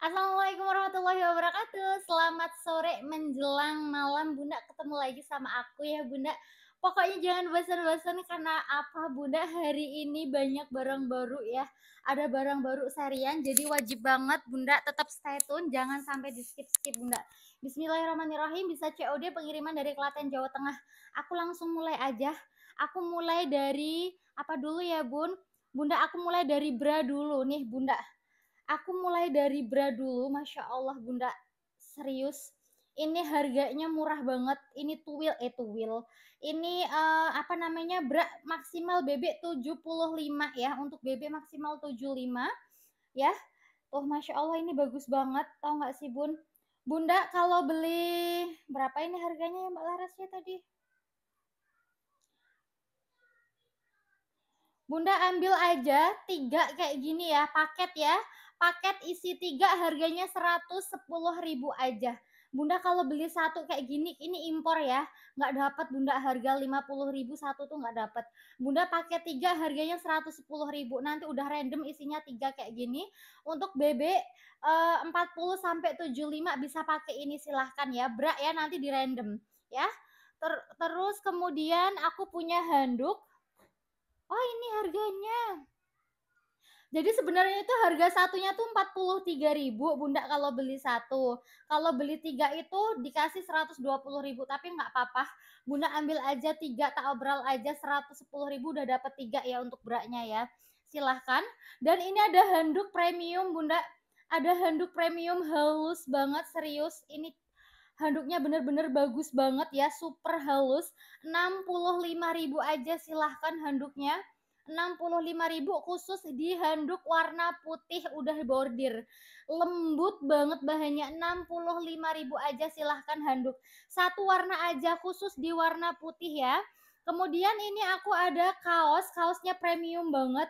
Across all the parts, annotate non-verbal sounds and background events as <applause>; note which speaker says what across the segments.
Speaker 1: Assalamualaikum warahmatullahi wabarakatuh. Selamat sore menjelang malam Bunda. Ketemu lagi sama aku ya Bunda. Pokoknya jangan bosan-bosan karena apa Bunda hari ini banyak barang baru ya. Ada barang baru serian jadi wajib banget Bunda tetap stay tune jangan sampai di skip-skip Bunda. Bismillahirrahmanirrahim bisa COD pengiriman dari Klaten Jawa Tengah. Aku langsung mulai aja. Aku mulai dari apa dulu ya Bun? Bunda aku mulai dari bra dulu nih Bunda Aku mulai dari bra dulu, masya Allah bunda serius. Ini harganya murah banget. Ini tuwil, eh tuwil. Ini uh, apa namanya bra maksimal BB 75 ya untuk BB maksimal 75 ya. Tuh masya Allah ini bagus banget. tau nggak sih bun? Bunda kalau beli berapa ini harganya ya Mbak Laras ya tadi? Bunda ambil aja tiga kayak gini ya paket ya paket isi tiga harganya 110.000 aja. Bunda kalau beli satu kayak gini ini impor ya nggak dapat bunda harga 50.000 satu tuh nggak dapat bunda pakai tiga harganya 110.000 nanti udah random isinya tiga kayak gini untuk BB eh, 40 sampai 75 bisa pakai ini silahkan ya brak ya nanti di random ya Ter terus kemudian aku punya handuk oh ini harganya jadi sebenarnya itu harga satunya tuh 43 ribu, Bunda kalau beli satu. Kalau beli tiga itu dikasih 120 ribu, tapi nggak apa-apa. Bunda ambil aja tiga, tak obral aja 110 ribu udah dapat tiga ya untuk beratnya ya. Silahkan. Dan ini ada handuk premium Bunda. Ada handuk premium halus banget serius. Ini handuknya bener-bener bagus banget ya, super halus. 65 ribu aja silahkan handuknya. 65.000 khusus di handuk warna putih udah bordir. Lembut banget bahannya 65.000 aja silahkan handuk. Satu warna aja khusus di warna putih ya. Kemudian ini aku ada kaos, kaosnya premium banget.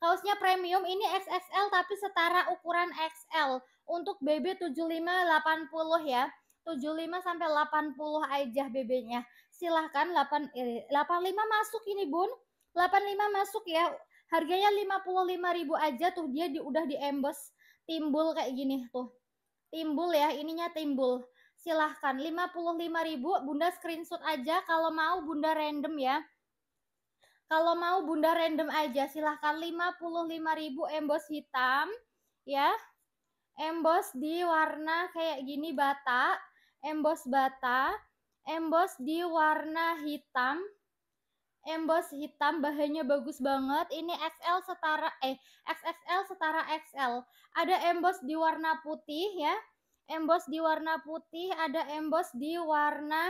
Speaker 1: Kaosnya premium ini XXL tapi setara ukuran XL untuk BB 75 80 ya. 75 sampai 80 aja BB-nya. Silahkan 8, 85 eh, masuk ini Bun. 85 masuk ya. Harganya 55.000 aja tuh dia di, udah di emboss timbul kayak gini tuh. Timbul ya, ininya timbul. Silahkan 55.000 Bunda screenshot aja kalau mau Bunda random ya. Kalau mau Bunda random aja silahkan 55.000 emboss hitam ya. Emboss di warna kayak gini bata, emboss bata, emboss di warna hitam emboss hitam bahannya bagus banget ini XL setara eh XXL setara XL ada emboss di warna putih ya emboss di warna putih ada emboss di warna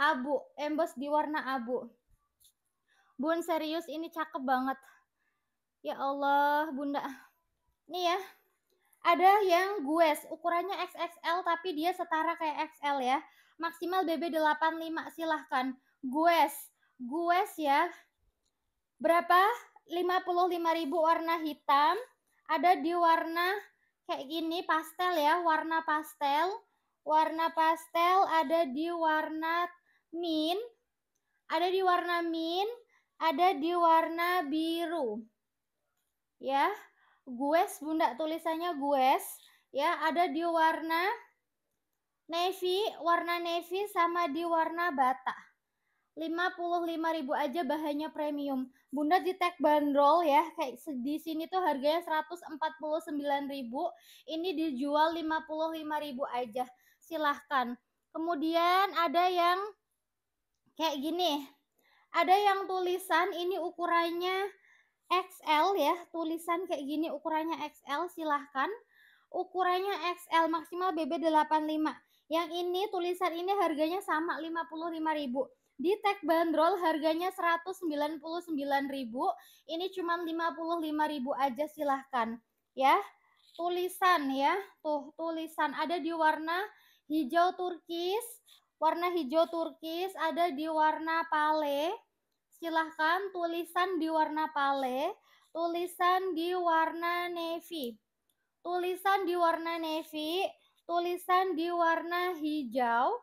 Speaker 1: abu emboss di warna abu Bun serius ini cakep banget ya Allah bunda nih ya ada yang gues ukurannya XXL tapi dia setara kayak XL ya maksimal BB 85 silahkan gues gues ya. Berapa? lima ribu warna hitam. Ada di warna kayak gini pastel ya, warna pastel. Warna pastel ada di warna mint, ada di warna mint, ada di warna biru. Ya. Gues Bunda tulisannya gues ya, ada di warna navy, warna navy sama di warna bata lima ribu aja bahannya premium. Bunda di tag bandrol ya, kayak di sini tuh harganya sembilan ribu, ini dijual lima ribu aja. Silahkan. Kemudian ada yang kayak gini. Ada yang tulisan ini ukurannya XL ya, tulisan kayak gini ukurannya XL silahkan. Ukurannya XL maksimal BB 85. Yang ini tulisan ini harganya sama lima ribu di tag bandrol harganya 199.000 ini cuma 55.000 aja silahkan ya tulisan ya tuh tulisan ada di warna hijau turkis warna hijau turkis ada di warna pale silahkan tulisan di warna pale tulisan di warna navy tulisan di warna navy tulisan di warna hijau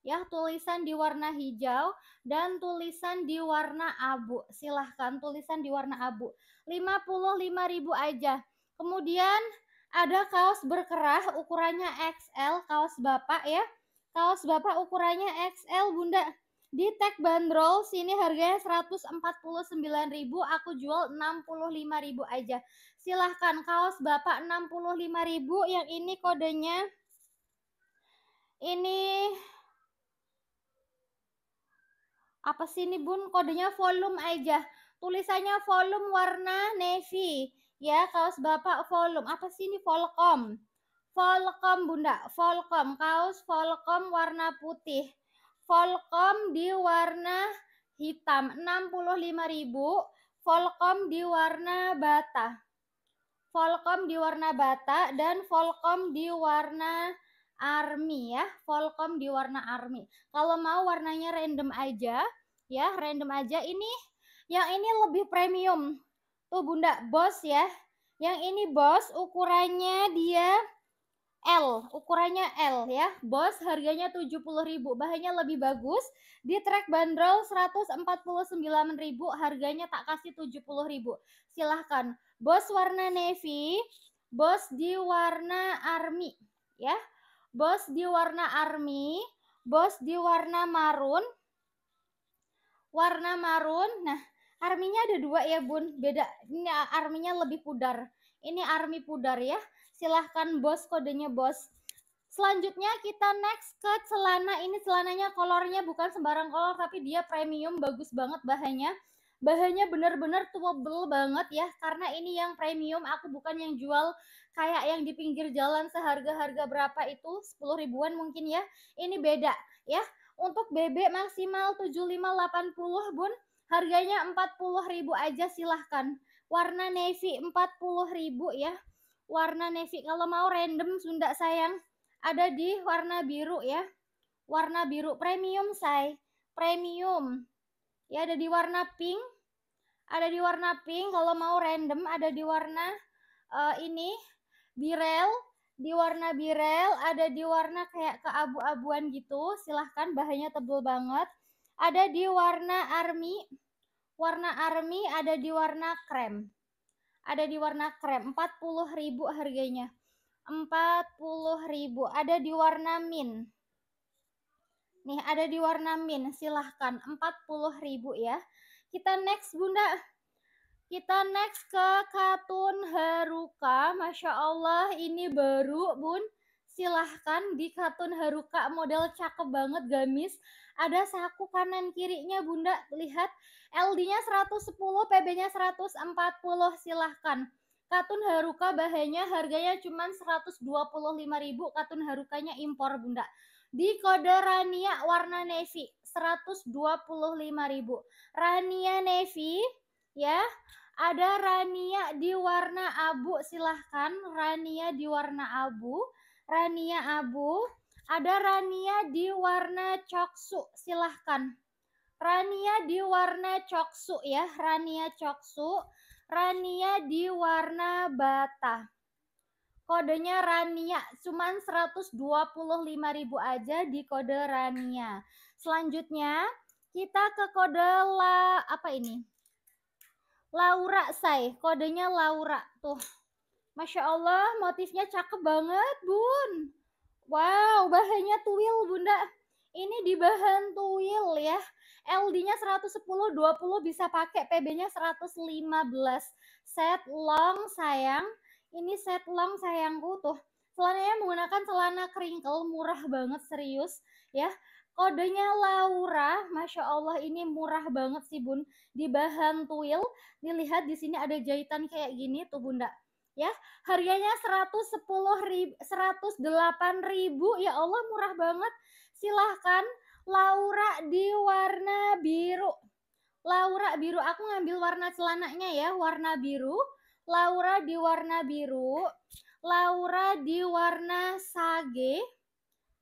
Speaker 1: ya tulisan di warna hijau dan tulisan di warna abu. Silahkan tulisan di warna abu. 55.000 aja. Kemudian ada kaos berkerah ukurannya XL, kaos Bapak ya. Kaos Bapak ukurannya XL, Bunda. Di tag bandrol sini harganya 149.000, aku jual 65.000 aja. Silahkan kaos Bapak 65.000 yang ini kodenya ini apa sih ini bun kodenya volume aja tulisannya volume warna navy ya kaos bapak volume apa sih ini volcom volcom bunda volcom kaos volcom warna putih volcom di warna hitam 65.000 volcom di warna bata volcom di warna bata dan volcom di warna army ya, Volcom di warna army. Kalau mau warnanya random aja, ya random aja. Ini yang ini lebih premium. Tuh Bunda, Bos ya. Yang ini Bos ukurannya dia L, ukurannya L ya. Bos harganya 70.000, bahannya lebih bagus. Di track bandrol 149.000, harganya tak kasih 70.000. Silahkan. Bos warna navy, Bos di warna army ya bos di warna army, bos di warna marun, warna marun. Nah, arminya ada dua ya bun, beda. Ini arminya lebih pudar. Ini army pudar ya. Silahkan bos kodenya bos. Selanjutnya kita next ke celana. Ini celananya kolornya bukan sembarang kolor tapi dia premium bagus banget bahannya bahannya benar-benar tubel banget ya karena ini yang premium aku bukan yang jual kayak yang di pinggir jalan seharga-harga berapa itu 10 ribuan mungkin ya ini beda ya untuk BB maksimal 7580 bun harganya puluh ribu aja silahkan warna navy puluh ribu ya warna navy kalau mau random Sunda sayang ada di warna biru ya warna biru premium say premium ya ada di warna pink ada di warna pink, kalau mau random ada di warna uh, ini birel, di warna birel, ada di warna kayak keabu-abuan gitu. Silahkan bahannya tebal banget. Ada di warna army, warna army ada di warna krem. Ada di warna krem, ribu harganya. 40.000 ada di warna min Nih, ada di warna min Silahkan 40.000 ya. Kita next Bunda. Kita next ke Katun Haruka. Masya Allah ini baru Bun. Silahkan di Katun Haruka model cakep banget gamis. Ada saku kanan kirinya Bunda. Lihat LD-nya 110, PB-nya 140. Silahkan. Katun Haruka bahannya harganya cuma ribu. katun Harukanya impor Bunda. Di kode Rania warna navy. 125.000. Rania Nevi, ya. Ada rania di warna abu silahkan rania di warna abu, rania abu. Ada rania di warna coksu silahkan. Rania di warna coksu ya, rania coksu. Rania di warna bata. Kodenya Rania, cuman 125.000 aja di kode Rania. Selanjutnya kita ke kode la apa ini? Laura say, kodenya Laura tuh. Masya Allah, motifnya cakep banget, Bun. Wow, bahannya tuil, Bunda. Ini di bahan tuil ya. LD-nya 110, 20 bisa pakai, PB-nya 115. Set long, sayang. Ini set long, sayangku tuh. Celananya menggunakan celana kringkel, murah banget, serius ya. Kodenya Laura, masya Allah ini murah banget sih bun. Di bahan tuil, dilihat di sini ada jahitan kayak gini tuh bunda. Ya, harganya 110 ribu, 108 ribu. Ya Allah murah banget. Silahkan Laura di warna biru. Laura biru, aku ngambil warna celananya ya, warna biru. Laura di warna biru. Laura di warna sage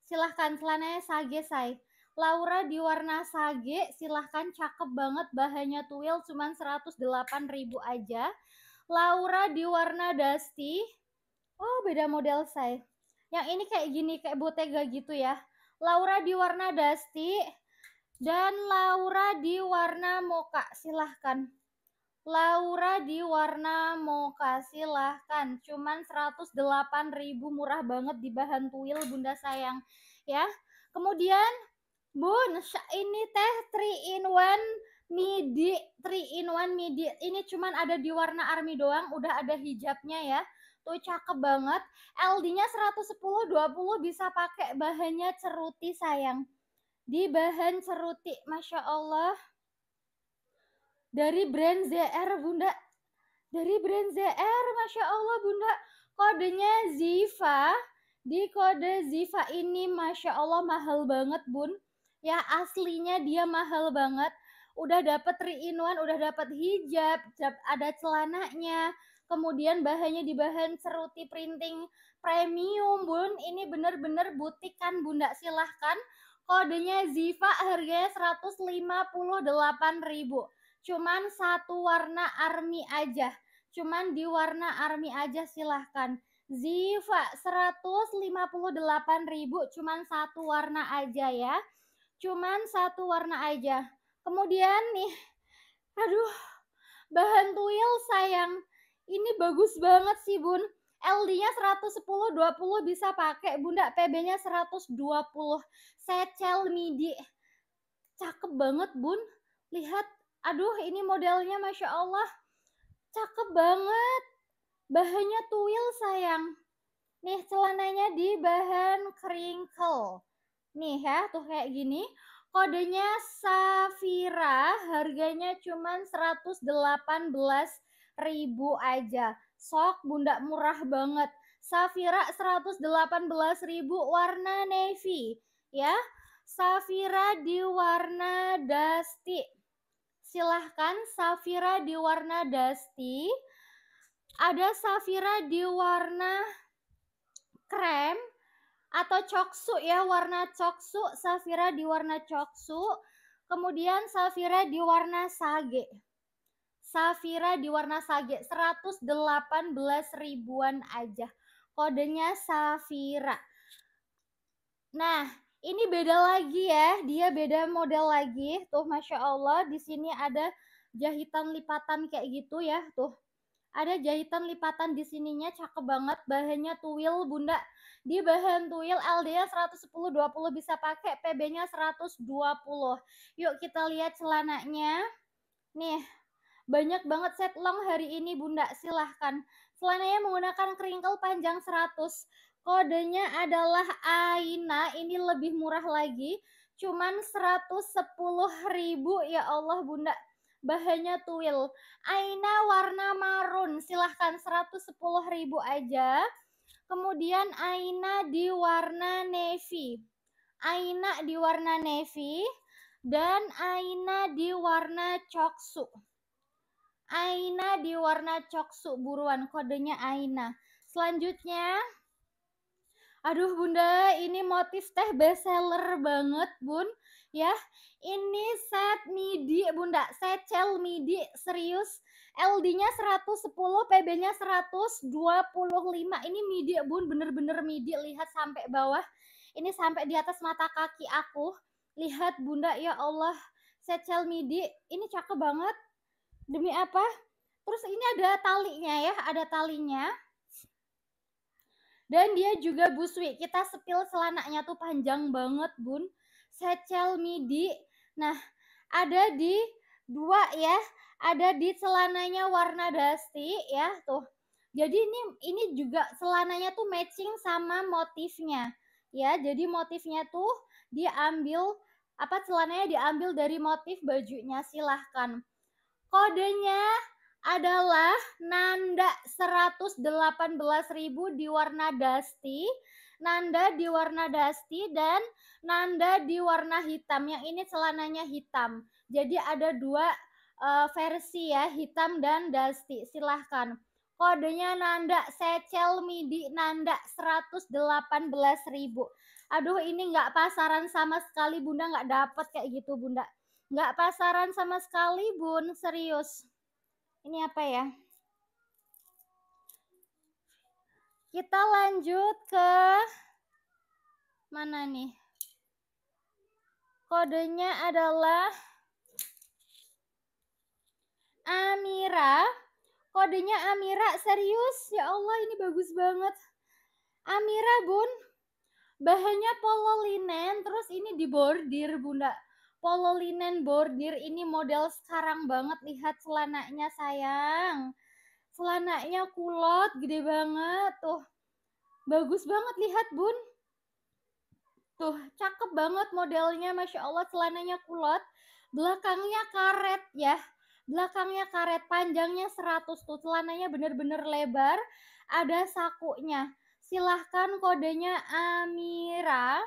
Speaker 1: silahkan celananya sage say Laura di warna sage silahkan cakep banget bahannya tuil cuman 108 ribu aja Laura di warna dusty oh beda model say yang ini kayak gini kayak butega gitu ya Laura di warna dusty dan Laura di warna moka silahkan Laura di warna lah silahkan cuman 108 ribu murah banget di bahan tuil bunda sayang ya kemudian bun ini teh 3 in 1 midi 3 in 1 midi ini cuman ada di warna army doang udah ada hijabnya ya tuh cakep banget LD nya 110 20 bisa pakai bahannya ceruti sayang di bahan ceruti Masya Allah dari brand ZR Bunda dari brand ZR Masya Allah Bunda kodenya Ziva di kode Ziva ini Masya Allah mahal banget Bun ya aslinya dia mahal banget udah dapat one udah dapat hijab, ada celananya, kemudian bahannya di bahan seruti printing premium bun, ini bener-bener butik kan bunda silahkan, kodenya Ziva harganya 158 ribu Cuman satu warna army aja. Cuman di warna army aja silahkan. Ziva 158.000 cuman satu warna aja ya. Cuman satu warna aja. Kemudian nih, aduh, bahan tuil sayang. Ini bagus banget sih bun. LD-nya 110, 20 bisa pakai. Bunda PB-nya 120. Secel midi. Cakep banget bun. Lihat aduh ini modelnya masya Allah cakep banget bahannya tuil sayang nih celananya di bahan crinkle nih ya tuh kayak gini kodenya Safira harganya cuma 118 ribu aja sok bunda murah banget Safira 118 ribu warna navy ya Safira di warna dusty silahkan Safira di warna dusty, ada Safira di warna krem atau coksu ya, warna coksu, Safira di warna coksu, kemudian Safira di warna sage. Safira di warna sage 118 ribuan aja. Kodenya Safira. Nah, ini beda lagi ya, dia beda model lagi. Tuh, masya Allah, di sini ada jahitan lipatan kayak gitu ya, tuh. Ada jahitan lipatan di sininya, cakep banget. Bahannya tuil, bunda. Di bahan tuil sepuluh 110-20 bisa pakai, PB-nya 120. Yuk kita lihat celananya. Nih, banyak banget set long hari ini bunda, silahkan. Celananya menggunakan kringkel panjang 100 Kodenya adalah Aina. Ini lebih murah lagi. Cuman 110 ribu ya Allah Bunda. Bahannya tuil. Aina warna marun. Silahkan 110 ribu aja. Kemudian Aina di warna navy. Aina di warna navy. Dan Aina di warna coksu. Aina di warna coksu buruan kodenya Aina. Selanjutnya Aduh Bunda, ini motif teh bestseller banget Bun. Ya, ini set midi Bunda, set cel midi serius. LD-nya 110, PB-nya 125. Ini midi Bun, bener-bener midi. Lihat sampai bawah. Ini sampai di atas mata kaki aku. Lihat Bunda, ya Allah. Set cel midi, ini cakep banget. Demi apa? Terus ini ada talinya ya, ada talinya. Dan dia juga busui. Kita sepil selananya tuh panjang banget, Bun. Secel midi. Nah, ada di dua ya. Ada di celananya warna dusty ya, tuh. Jadi ini ini juga celananya tuh matching sama motifnya. Ya, jadi motifnya tuh diambil apa celananya diambil dari motif bajunya silahkan kodenya adalah Nanda 118.000 di warna dusty, Nanda di warna dusty dan Nanda di warna hitam. Yang ini celananya hitam. Jadi ada dua uh, versi ya, hitam dan dusty. Silahkan. Kodenya Nanda Secel Midi Nanda 118.000. Aduh ini nggak pasaran sama sekali Bunda nggak dapat kayak gitu Bunda. Nggak pasaran sama sekali Bun, serius ini apa ya? Kita lanjut ke mana nih? Kodenya adalah Amira. Kodenya Amira, serius? Ya Allah, ini bagus banget. Amira, Bun. Bahannya polo linen, terus ini dibordir, Bunda polo linen bordir ini model sekarang banget. Lihat celananya sayang. Celananya kulot, gede banget tuh. Bagus banget lihat bun. Tuh, cakep banget modelnya. Masya Allah celananya kulot. Belakangnya karet ya. Belakangnya karet, panjangnya 100 tuh. Celananya bener-bener lebar. Ada sakunya. Silahkan kodenya Amira.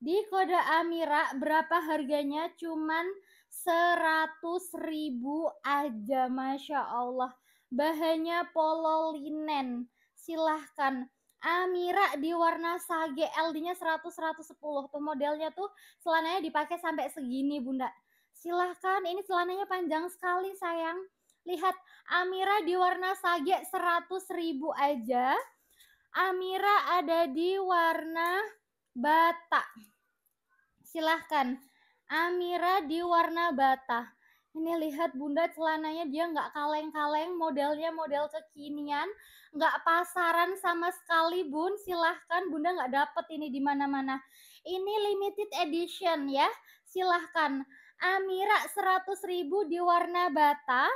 Speaker 1: Di kode Amira berapa harganya? Cuman 100 ribu aja, Masya Allah. Bahannya polo linen. Silahkan. Amira di warna sage LD-nya 100-110 tuh modelnya tuh celananya dipakai sampai segini bunda silahkan ini celananya panjang sekali sayang lihat Amira di warna sage 100 ribu aja Amira ada di warna bata. Silahkan. Amira di warna bata. Ini lihat bunda celananya dia nggak kaleng-kaleng, modelnya model kekinian, nggak pasaran sama sekali bun. Silahkan bunda nggak dapet ini di mana-mana. Ini limited edition ya. Silahkan. Amira 100 ribu di warna bata.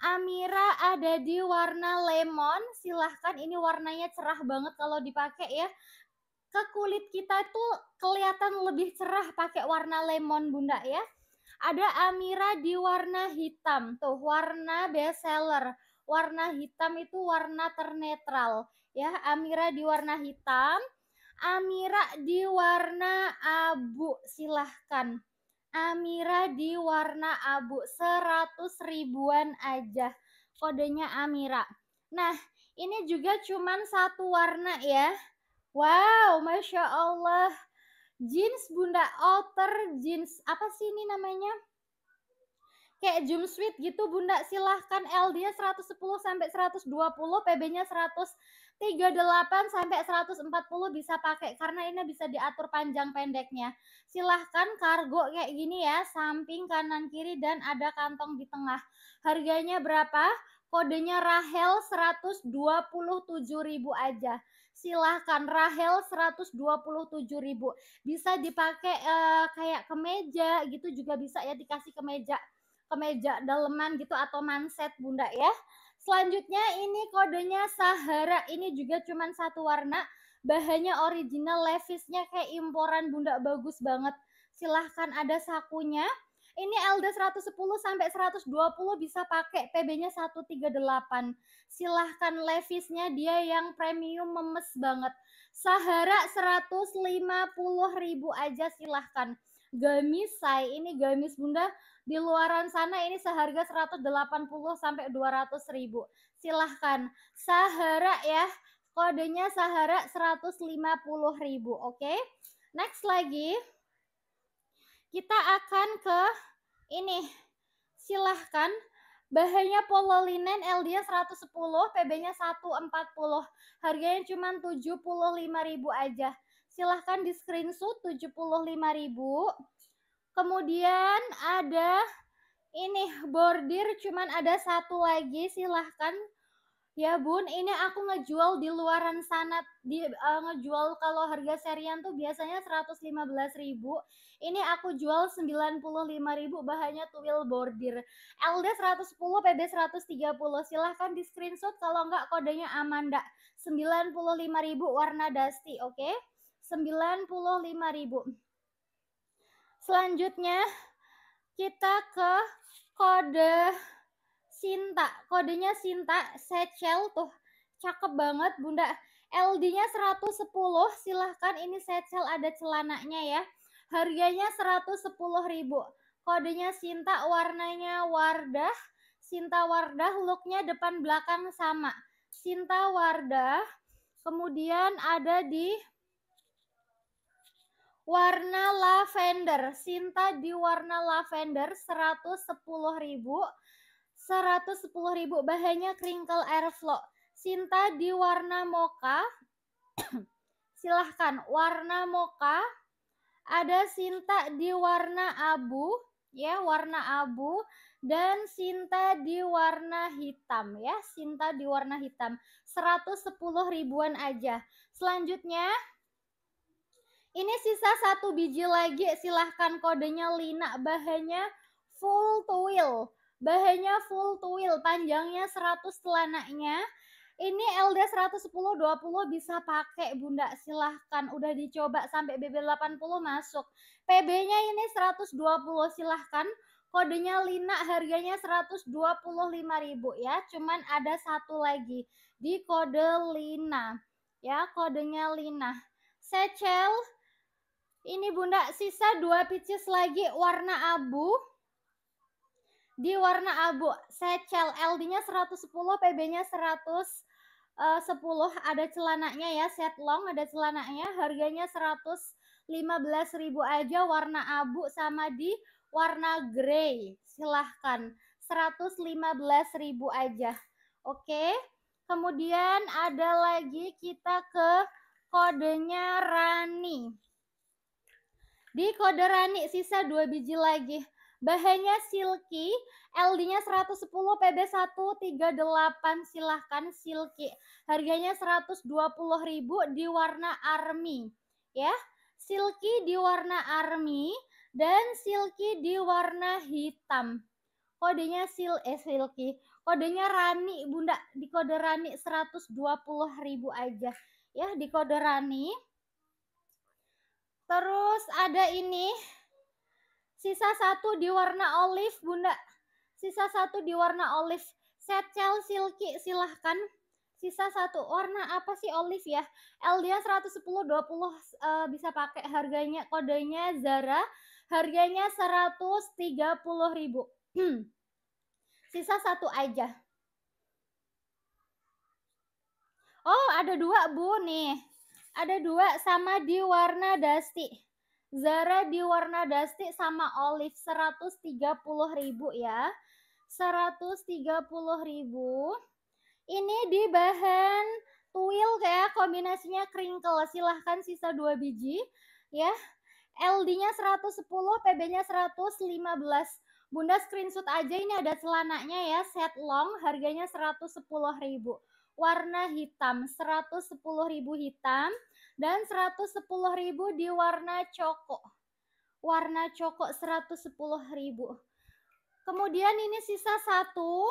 Speaker 1: Amira ada di warna lemon. Silahkan ini warnanya cerah banget kalau dipakai ya ke kulit kita itu kelihatan lebih cerah pakai warna lemon Bunda ya. Ada Amira di warna hitam, tuh warna bestseller. Warna hitam itu warna ternetral ya. Amira di warna hitam, Amira di warna abu silahkan. Amira di warna abu seratus ribuan aja. Kodenya Amira. Nah, ini juga cuman satu warna ya. Wow, Masya Allah. Jeans Bunda Alter, jeans apa sih ini namanya? Kayak jumpsuit gitu Bunda, silahkan l dia 110 sampai 120, PB-nya 138 sampai 140 bisa pakai karena ini bisa diatur panjang pendeknya. Silahkan kargo kayak gini ya, samping kanan kiri dan ada kantong di tengah. Harganya berapa? kodenya Rahel 127.000 aja. Silahkan Rahel 127.000. Bisa dipakai uh, kayak kemeja gitu juga bisa ya dikasih kemeja kemeja daleman gitu atau manset Bunda ya. Selanjutnya ini kodenya Sahara. Ini juga cuman satu warna. Bahannya original, levisnya kayak imporan Bunda bagus banget. Silahkan ada sakunya ini LD 110 sampai 120 bisa pakai PB-nya 138. Silahkan Levisnya dia yang premium memes banget. Sahara 150 ribu aja silahkan. Gamis saya ini gamis bunda di luaran sana ini seharga 180 sampai 200 ribu. Silahkan Sahara ya kodenya Sahara 150 ribu oke. Okay? Next lagi. Kita akan ke ini. Silahkan. Bahannya polo linen LD 110, PB-nya 140. Harganya cuma 75.000 aja. Silahkan di screenshot 75.000. Kemudian ada ini bordir cuman ada satu lagi silahkan Ya bun, ini aku ngejual di luaran sana, di uh, ngejual kalau harga serian tuh biasanya 115 ribu. Ini aku jual 95 ribu bahannya twill bordir. LD 110, PB 130. Silahkan di screenshot kalau enggak kodenya Amanda. 95 ribu warna dusty, oke? Okay? ribu. Selanjutnya kita ke kode Sinta. Kodenya Sinta, Sechel tuh. Cakep banget Bunda. LD-nya 110, silahkan ini Sechel ada celananya ya. Harganya 110 ribu. Kodenya Sinta, warnanya Wardah. Sinta Wardah, looknya depan belakang sama. Sinta Wardah, kemudian ada di warna lavender. Sinta di warna lavender 110 ribu ribu bahannya crinkle airflow. Sinta di warna moka. <coughs> Silahkan warna moka. Ada Sinta di warna abu ya, warna abu dan Sinta di warna hitam ya, Sinta di warna hitam. 110 ribuan aja. Selanjutnya ini sisa satu biji lagi, silahkan kodenya Lina bahannya full twill. Bahannya full twill, panjangnya 100, celananya ini LD 110 20 bisa pakai Bunda silahkan udah dicoba sampai BB 80 masuk PB-nya ini 120 silahkan kodenya Lina harganya 125.000 ya cuman ada satu lagi di kode Lina ya kodenya Lina secel ini Bunda sisa dua pieces lagi warna abu di warna abu. cel LD-nya 110, PB-nya 100 Uh, 10 ada celananya ya set long ada celananya harganya 115.000 aja warna abu sama di warna grey silahkan 115.000 aja oke okay? kemudian ada lagi kita ke kodenya Rani di kode Rani sisa dua biji lagi Bahannya silky, LD-nya 110, PB1 38 silahkan silky. Harganya ribu di warna army ya. Silky di warna army dan silky di warna hitam. Kodenya sil eh, silky. Kodenya Rani, Bunda. Di kode Rani ribu aja ya di kode Rani. Terus ada ini Sisa satu di warna olive, Bunda. Sisa satu di warna olive. Set cel silky, silahkan. Sisa satu warna apa sih olive ya? LDA 110 20 uh, bisa pakai harganya kodenya Zara. Harganya ribu <clears throat> Sisa satu aja. Oh, ada dua Bu nih. Ada dua sama di warna dusty. Zara di warna dusty sama olive ribu ya. ribu Ini di bahan twill kayak kombinasinya crinkle. Silahkan sisa dua biji ya. LD-nya 110, PB-nya 115. Bunda screenshot aja ini ada celananya ya, set long, harganya ribu Warna hitam, ribu hitam dan 110.000 di warna coko. Warna coko 110.000. Kemudian ini sisa satu.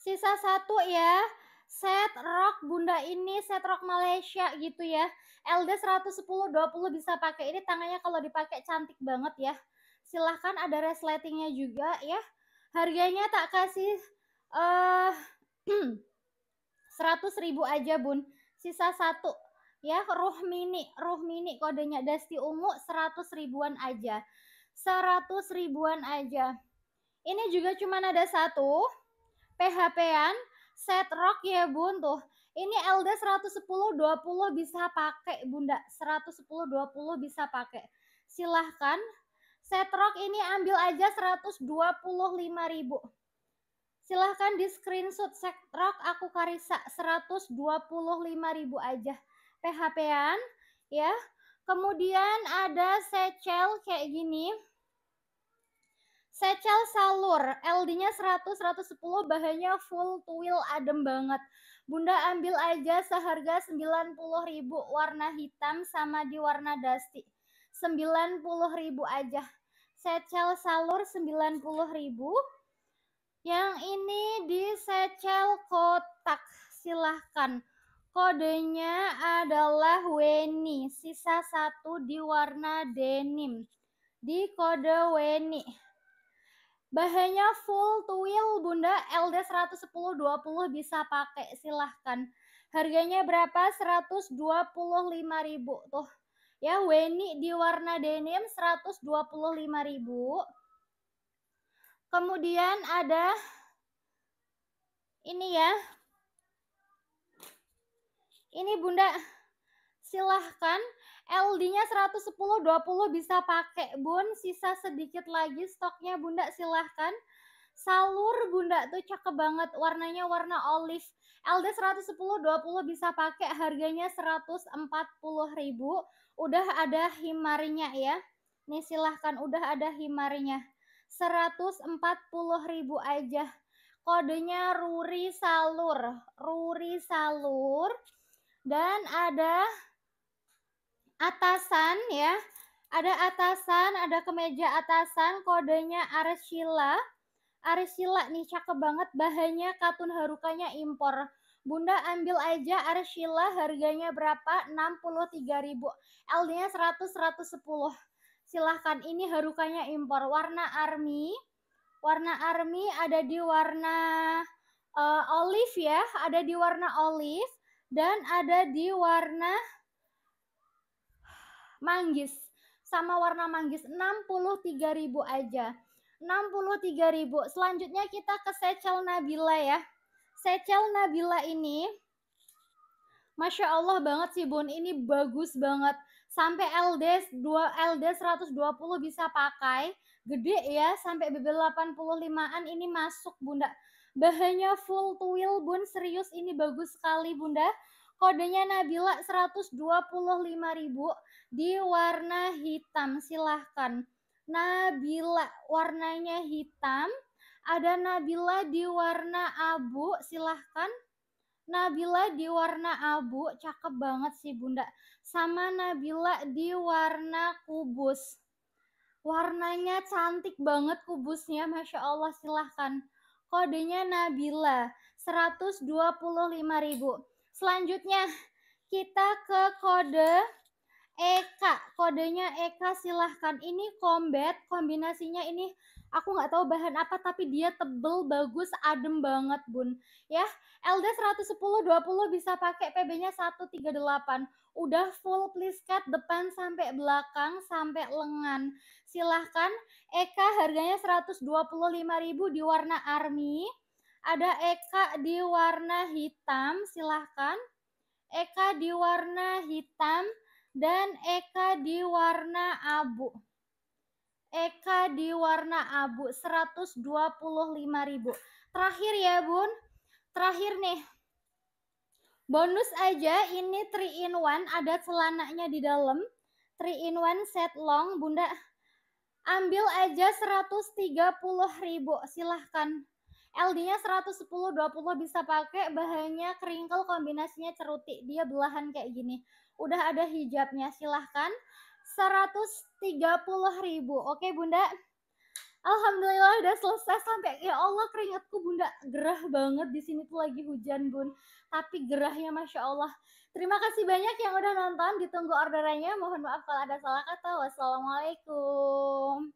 Speaker 1: Sisa satu ya. Set rok bunda ini set rok Malaysia gitu ya. LD 110 20 bisa pakai. Ini tangannya kalau dipakai cantik banget ya. Silahkan ada resletingnya juga ya. Harganya tak kasih eh <clears throat> uh, 100.000 aja bun sisa satu ya ruh mini ruh mini kodenya dasti ungu seratus ribuan aja seratus ribuan aja ini juga cuma ada satu PHP-an set rock ya bun tuh ini LD 110 20 bisa pakai bunda 110 20 bisa pakai silahkan set rock ini ambil aja 125 ribu silahkan di screenshot sektrok aku karisa 125 ribu aja PHP-an ya. Kemudian ada secel kayak gini. Secel salur, LD-nya 100 110 bahannya full tuil adem banget. Bunda ambil aja seharga ribu warna hitam sama di warna dusty. ribu aja. Secel salur ribu yang ini di secel kotak. Silahkan. Kodenya adalah Weni. Sisa satu di warna denim. Di kode Weni. Bahannya full twill Bunda LD 110 20 bisa pakai silahkan. Harganya berapa? ribu tuh. Ya, Weni di warna denim ribu Kemudian ada ini ya. Ini Bunda silahkan LD-nya 110 20 bisa pakai Bun, sisa sedikit lagi stoknya Bunda silahkan. Salur Bunda tuh cakep banget, warnanya warna olive. LD 110 20 bisa pakai, harganya 140.000. Udah ada himarinya ya. Nih silahkan udah ada himarinya. 140 ribu aja. Kodenya Ruri Salur. Ruri Salur. Dan ada atasan ya. Ada atasan, ada kemeja atasan, kodenya Arsila. Arsila nih cakep banget bahannya katun harukanya impor. Bunda ambil aja Arsila harganya berapa? 63.000. L-nya 100 110 silahkan ini harukanya impor warna army warna army ada di warna uh, olive ya ada di warna olive dan ada di warna manggis sama warna manggis 63.000 aja 63.000 selanjutnya kita ke secel nabila ya secel nabila ini Masya Allah banget sih Bun, ini bagus banget sampai LD 2 LD 120 bisa pakai gede ya sampai BB 85an ini masuk bunda bahannya full twill bun serius ini bagus sekali bunda kodenya Nabila 125.000 di warna hitam silahkan Nabila warnanya hitam ada Nabila di warna abu silahkan Nabila di warna abu cakep banget sih bunda sama Nabila di warna kubus. Warnanya cantik banget kubusnya, Masya Allah silahkan. Kodenya Nabila, 125.000. Selanjutnya kita ke kode Eka, kodenya Eka silahkan. Ini combat, kombinasinya ini aku nggak tahu bahan apa tapi dia tebel, bagus, adem banget bun. Ya, LD 110 20 bisa pakai PB-nya 138 udah full please cut depan sampai belakang sampai lengan. Silahkan Eka harganya 125.000 di warna army. Ada Eka di warna hitam, silahkan. Eka di warna hitam dan Eka di warna abu. Eka di warna abu 125.000. Terakhir ya, Bun. Terakhir nih, Bonus aja ini 3 in 1 ada celananya di dalam. 3 in 1 set long Bunda ambil aja 130.000 silahkan. LD-nya 110 20 bisa pakai bahannya keringkel kombinasinya ceruti. Dia belahan kayak gini. Udah ada hijabnya silahkan. 130.000. Oke Bunda. Alhamdulillah udah selesai sampai ya Allah keringatku bunda gerah banget di sini tuh lagi hujan bun tapi gerahnya masya Allah terima kasih banyak yang udah nonton ditunggu orderannya mohon maaf kalau ada salah kata wassalamualaikum